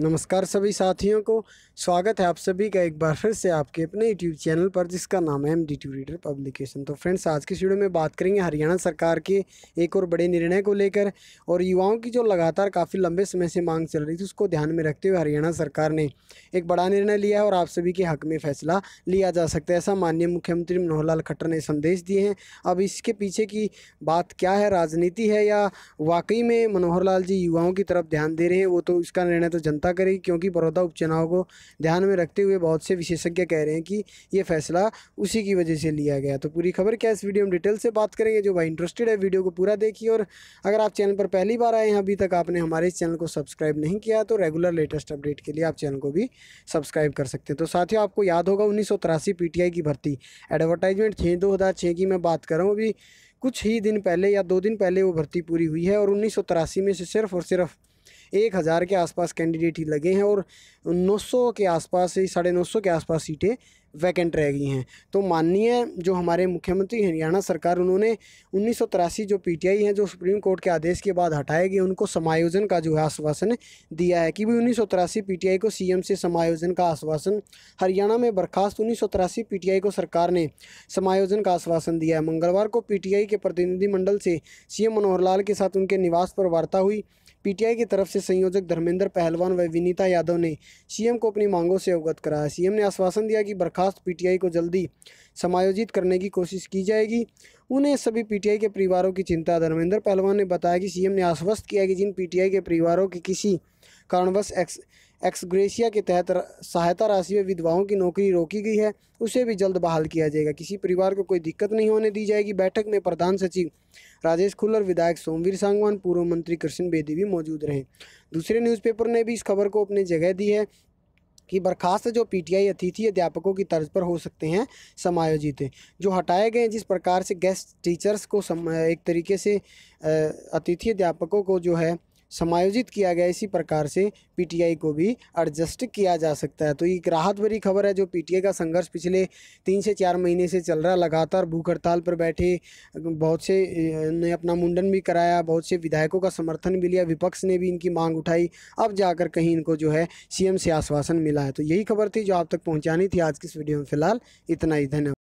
नमस्कार सभी साथियों को स्वागत है आप सभी का एक बार फिर से आपके अपने यूट्यूब चैनल पर जिसका नाम है M D two reader publication तो फ्रेंड्स आज की वीडियो में बात करेंगे हरियाणा सरकार के एक और बड़े निर्णय को लेकर और युवाओं की जो लगातार काफ़ी लंबे समय से मांग चल रही थी उसको ध्यान में रखते हुए हरियाणा सरकार ने एक बड़ा निर्णय लिया है और आप सभी के हक में फैसला लिया जा सकता है ऐसा माननीय मुख्यमंत्री मनोहर लाल खट्टर ने संदेश दिए हैं अब इसके पीछे की बात क्या है राजनीति है या वाकई में मनोहर लाल जी युवाओं की तरफ ध्यान दे रहे हैं वो तो इसका निर्णय तो जनता पता करेगी क्योंकि बड़ौदा उपचुनाव को ध्यान में रखते हुए बहुत से विशेषज्ञ कह रहे हैं कि ये फैसला उसी की वजह से लिया गया तो पूरी खबर क्या इस वीडियो में डिटेल से बात करेंगे जो भाई इंटरेस्टेड है वीडियो को पूरा देखिए और अगर आप चैनल पर पहली बार आए हैं अभी तक आपने हमारे इस चैनल को सब्सक्राइब नहीं किया तो रेगुलर लेटेस्ट अपडेट के लिए आप चैनल को भी सब्सक्राइब कर सकते हैं तो साथियों आपको याद होगा उन्नीस पीटीआई की भर्ती एडवर्टाइजमेंट छः दो हज़ार की मैं बात कर रहा हूँ अभी कुछ ही दिन पहले या दो दिन पहले वो भर्ती पूरी हुई है और उन्नीस में से सिर्फ और सिर्फ एक हज़ार के आसपास कैंडिडेट ही लगे हैं और नौ सौ के आसपास साढ़े नौ सौ के आसपास सीटें वैकेंट रह गई हैं तो माननीय जो हमारे मुख्यमंत्री हरियाणा सरकार उन्होंने उन्नीस जो पीटीआई हैं जो सुप्रीम कोर्ट के आदेश के बाद हटाए गए उनको समायोजन का जो है आश्वासन दिया है कि भाई उन्नीस पीटीआई को सीएम से समायोजन का आश्वासन हरियाणा में बर्खास्त उन्नीस पीटीआई को सरकार ने समायोजन का आश्वासन दिया है मंगलवार को आई के प्रतिनिधिमंडल से एम मनोहर लाल के साथ उनके निवास पर वार्ता हुई पीटीआई की तरफ से संयोजक धर्मेंद्र पहलवान व विनीता यादव ने सीएम को अपनी मांगों से अवगत कराया सीएम ने आश्वासन दिया कि बर्खास्त पीटीआई को जल्दी समायोजित करने की कोशिश की जाएगी उन्हें सभी पीटीआई के परिवारों की चिंता धर्मेंद्र पहलवान ने बताया कि सीएम ने आश्वस्त किया कि जिन पीटीआई के परिवारों की किसी कारणवश एक्सग्रेशिया के तहत सहायता राशि में विधवाओं की नौकरी रोकी गई है उसे भी जल्द बहाल किया जाएगा किसी परिवार को कोई दिक्कत नहीं होने दी जाएगी बैठक में प्रधान सचिव राजेश खुल्लर विधायक सोमवीर सांगवान पूर्व मंत्री कृष्ण बेदी भी मौजूद रहे दूसरे न्यूज़पेपर ने भी इस खबर को अपनी जगह दी है कि बर्खास्त जो पीटीआई अतिथि अध्यापकों की तर्ज पर हो सकते हैं समायोजित है जो हटाए गए हैं जिस प्रकार से गेस्ट टीचर्स को सम, एक तरीके से अतिथि अध्यापकों को जो है समायोजित किया गया इसी प्रकार से पीटीआई को भी एडजस्ट किया जा सकता है तो एक राहत भरी खबर है जो पीटीआई का संघर्ष पिछले तीन से चार महीने से चल रहा है लगातार भूख हड़ताल पर बैठे बहुत से ने अपना मुंडन भी कराया बहुत से विधायकों का समर्थन भी लिया विपक्ष ने भी इनकी मांग उठाई अब जाकर कहीं इनको जो है सी से आश्वासन मिला है तो यही खबर थी जो आप तक पहुँचानी थी आज की इस वीडियो में फिलहाल इतना ही धन्यवाद